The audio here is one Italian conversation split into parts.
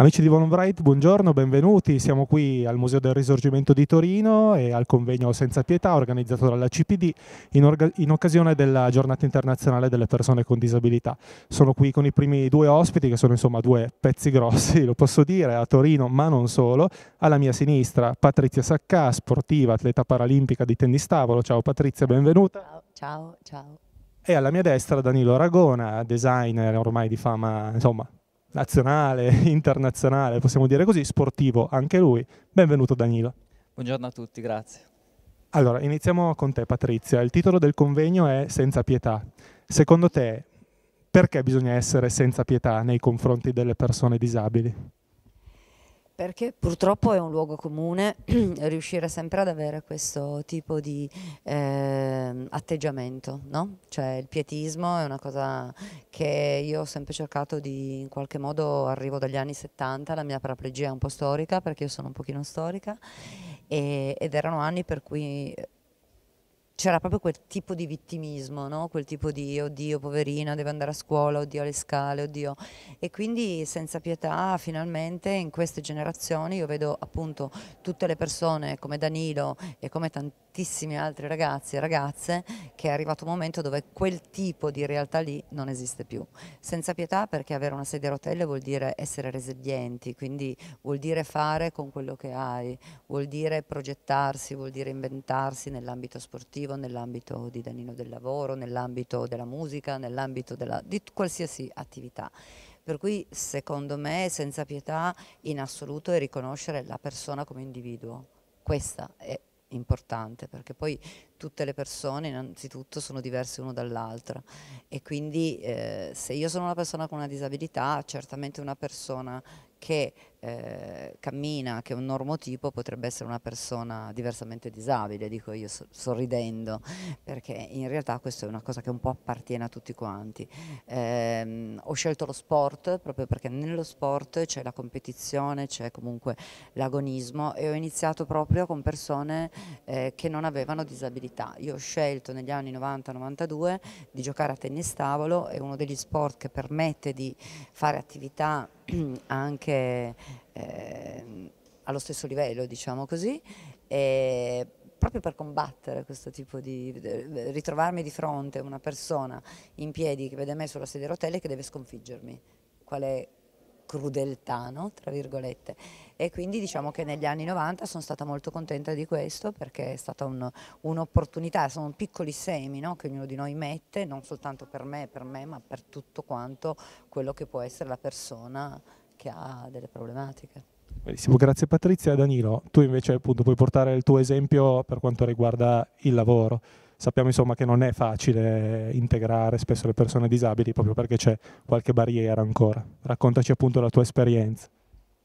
Amici di Von Wright, buongiorno, benvenuti. Siamo qui al Museo del Risorgimento di Torino e al convegno Senza Pietà organizzato dalla CPD in, orga- in, occasione della giornata internazionale delle persone con disabilità. Sono qui con i primi due ospiti che sono insomma due pezzi grossi, lo posso dire, a Torino ma non solo. Alla mia sinistra Patrizia Saccà, sportiva, atleta paralimpica di tennis tavolo. Ciao Patrizia, benvenuta. Ciao, ciao, ciao. E alla mia destra Danilo Aragona, designer ormai di fama, insomma, nazionale, internazionale, possiamo dire così, sportivo anche lui. Benvenuto Danilo. Buongiorno a tutti, grazie. Allora, iniziamo con te Patrizia. Il titolo del convegno è Senza pietà. Secondo te perché bisogna essere senza pietà nei confronti delle persone disabili? perché purtroppo è un luogo comune riuscire sempre ad avere questo tipo di eh, atteggiamento, no? Cioè il pietismo è una cosa che io ho sempre cercato di, in qualche modo arrivo dagli anni 70, la mia paraplegia è un po' storica perché io sono un pochino storica e, ed erano anni per cui c'era proprio quel tipo di vittimismo, no? quel tipo di oddio poverina deve andare a scuola, oddio alle scale, oddio. E quindi senza pietà finalmente in queste generazioni io vedo appunto tutte le persone come Danilo e come tanti tantissimi altri ragazzi e ragazze che è arrivato un momento dove quel tipo di realtà lì non esiste più. Senza pietà perché avere una sedia a rotelle vuol dire essere resilienti, quindi vuol dire fare con quello che hai, vuol dire progettarsi, vuol dire inventarsi nell'ambito sportivo, nell'ambito di Danino del lavoro, nell'ambito della musica, nell'ambito di qualsiasi attività. Per cui secondo me senza pietà in assoluto è riconoscere la persona come individuo. Questa è importante perché poi tutte le persone innanzitutto sono diverse uno dall'altra e quindi eh, se io sono una persona con una disabilità certamente una persona che eh, cammina, che è un normotipo, potrebbe essere una persona diversamente disabile, dico io sorridendo, perché in realtà questa è una cosa che un po' appartiene a tutti quanti. Eh, ho scelto lo sport proprio perché nello sport c'è la competizione, c'è comunque l'agonismo e ho iniziato proprio con persone eh, che non avevano disabilità. Io ho scelto negli anni 90-92 di giocare a tennis tavolo, è uno degli sport che permette di fare attività anche eh, allo stesso livello, diciamo così, e proprio per combattere questo tipo di... ritrovarmi di fronte a una persona in piedi che vede me sulla sedia a rotelle che deve sconfiggermi. Qual è crudeltà, no? tra virgolette. E quindi diciamo che negli anni 90 sono stata molto contenta di questo perché è stata un'opportunità, un sono piccoli semi no? che ognuno di noi mette, non soltanto per me, per me, ma per tutto quanto quello che può essere la persona che ha delle problematiche. Benissimo, grazie Patrizia. Danilo, tu invece appunto, puoi portare il tuo esempio per quanto riguarda il lavoro. Sappiamo insomma, che non è facile integrare spesso le persone disabili proprio perché c'è qualche barriera ancora. Raccontaci appunto la tua esperienza.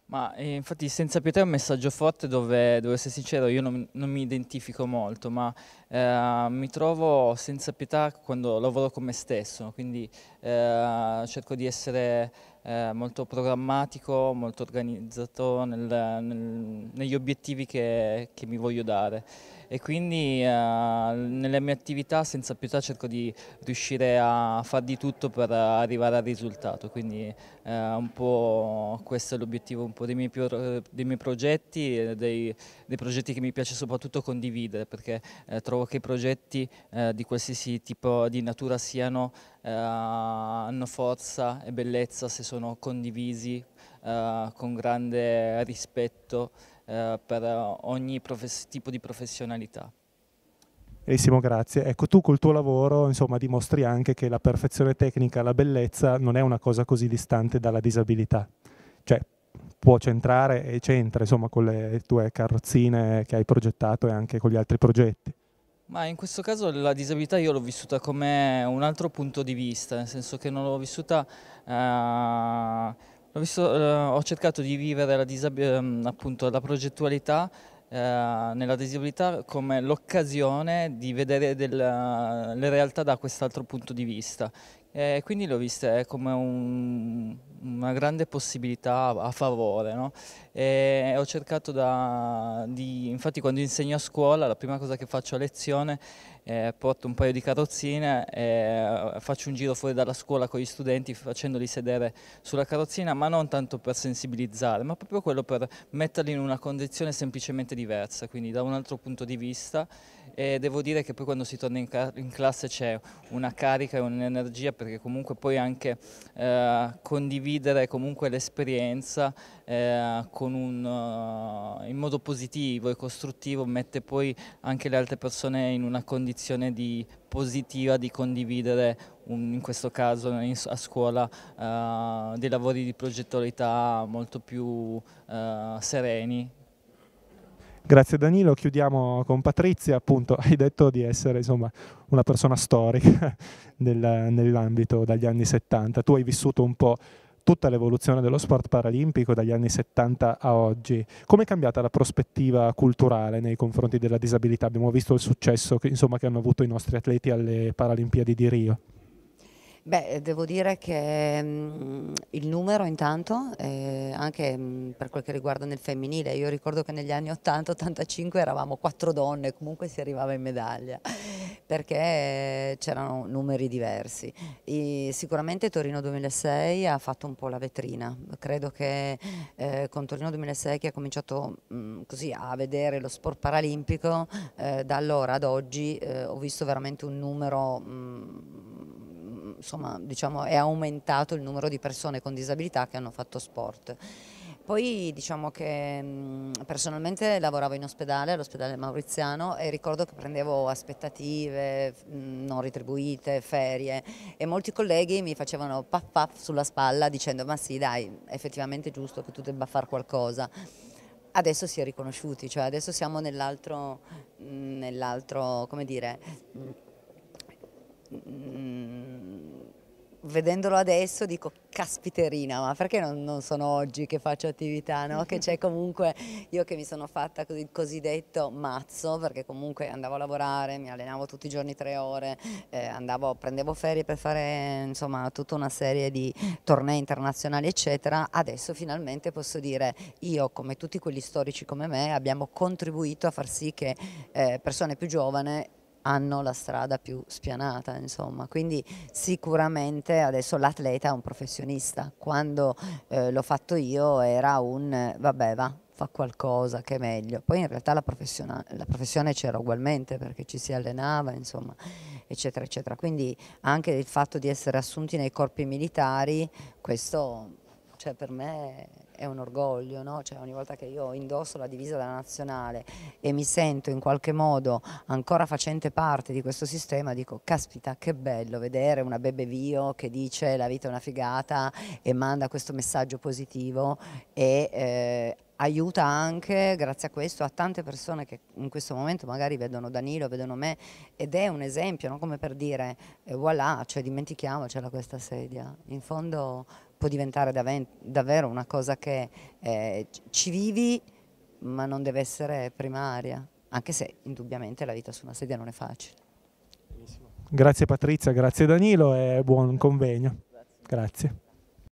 Ma eh, infatti senza pietà è un messaggio forte dove, devo essere sincero, io non, non mi identifico molto, ma eh, mi trovo senza pietà quando lavoro con me stesso, quindi eh, cerco di essere eh, molto programmatico, molto organizzato nel, nel, negli obiettivi che, che, mi voglio dare e quindi eh, nelle mie attività senza pietà cerco di riuscire a far di tutto per arrivare al risultato, quindi eh, un po' questo è l'obiettivo dei, miei, dei miei progetti e dei, dei, progetti che mi piace soprattutto condividere perché eh, trovo che i progetti eh, di qualsiasi tipo di natura siano eh, hanno forza e bellezza se sono condivisi eh, con grande rispetto eh, per ogni tipo di professionalità. Benissimo, grazie. Ecco, tu col tuo lavoro insomma, dimostri anche che la perfezione tecnica, la bellezza non è una cosa così distante dalla disabilità. Cioè, può centrare e centra insomma, con le tue carrozzine che hai progettato e anche con gli altri progetti. Ma in questo caso la disabilità io l'ho vissuta come un altro punto di vista, nel senso che non l'ho vissuta... Eh, visto, eh, ho cercato di vivere la, ehm, appunto, la progettualità eh, nella disabilità come l'occasione di vedere del, le realtà da quest'altro punto di vista, e eh, quindi l'ho vista eh, come un, una grande possibilità a favore. No? Eh, ho cercato da, di, infatti quando insegno a scuola, la prima cosa che faccio a lezione, eh, porto un paio di carrozzine, eh, faccio un giro fuori dalla scuola con gli studenti facendoli sedere sulla carrozzina, ma non tanto per sensibilizzare, ma proprio quello per metterli in una condizione semplicemente diversa, quindi da un altro punto di vista. E devo dire che poi quando si torna in, in classe c'è una carica e un'energia per perché comunque poi anche eh, condividere l'esperienza eh, uh, in modo positivo e costruttivo mette poi anche le altre persone in una condizione di positiva di condividere un, in questo caso in, a scuola uh, dei lavori di progettualità molto più uh, sereni Grazie Danilo, chiudiamo con Patrizia, appunto hai detto di essere insomma, una persona storica nell'ambito dagli anni 70, tu hai vissuto un po' tutta l'evoluzione dello sport paralimpico dagli anni 70 a oggi. Come è cambiata la prospettiva culturale nei confronti della disabilità? Abbiamo visto il successo che, insomma, che hanno avuto i nostri atleti alle Paralimpiadi di Rio. Beh, eh, devo dire che mh, mm, il numero intanto, eh, anche mh, mm, per quel che riguarda nel femminile, io ricordo che negli anni 80-85 eravamo quattro donne, comunque si arrivava in medaglia perché c'erano numeri diversi. E sicuramente Torino 2006 ha fatto un po' la vetrina, credo che eh, con Torino 2006 che ha cominciato mh, mm, così a vedere lo sport paralimpico, eh, da allora ad oggi eh, ho visto veramente un numero insomma, diciamo, è aumentato il numero di persone con disabilità che hanno fatto sport. Poi diciamo che personalmente lavoravo in ospedale, all'ospedale Mauriziano e ricordo che prendevo aspettative non retribuite, ferie e molti colleghi mi facevano paf paf sulla spalla dicendo ma sì dai è effettivamente giusto che tu debba fare qualcosa. Adesso si è riconosciuti, cioè adesso siamo nell'altro, nell come dire, vedendolo adesso dico caspiterina, ma perché non, non sono oggi che faccio attività, no? Che c'è comunque, io che mi sono fatta così, cosiddetto mazzo, perché comunque andavo a lavorare, mi allenavo tutti i giorni tre ore, eh, andavo, prendevo ferie per fare insomma tutta una serie di tornei internazionali eccetera, adesso finalmente posso dire io come tutti quegli storici come me abbiamo contribuito a far sì che eh, persone più giovani hanno la strada più spianata, insomma. Quindi sicuramente adesso l'atleta è un professionista. Quando eh, l'ho fatto io era un vabbè va, fa qualcosa che è meglio. Poi in realtà la, la professione c'era ugualmente perché ci si allenava, insomma, eccetera, eccetera. Quindi anche il fatto di essere assunti nei corpi militari, questo cioè per me è un orgoglio, no? cioè ogni volta che io indosso la divisa della nazionale e mi sento in qualche modo ancora facente parte di questo sistema, dico caspita che bello vedere una bebe Bebevio che dice la vita è una figata e manda questo messaggio positivo e eh, aiuta anche, grazie a questo, a tante persone che in questo momento magari vedono Danilo, vedono me ed è un esempio, no? come per dire eh, voilà, cioè dimentichiamocela questa sedia. In fondo può diventare davvero una cosa che eh, ci vivi ma non deve essere primaria, anche se indubbiamente la vita su una sedia non è facile. Grazie Patrizia, grazie Danilo e buon convegno. Grazie. grazie.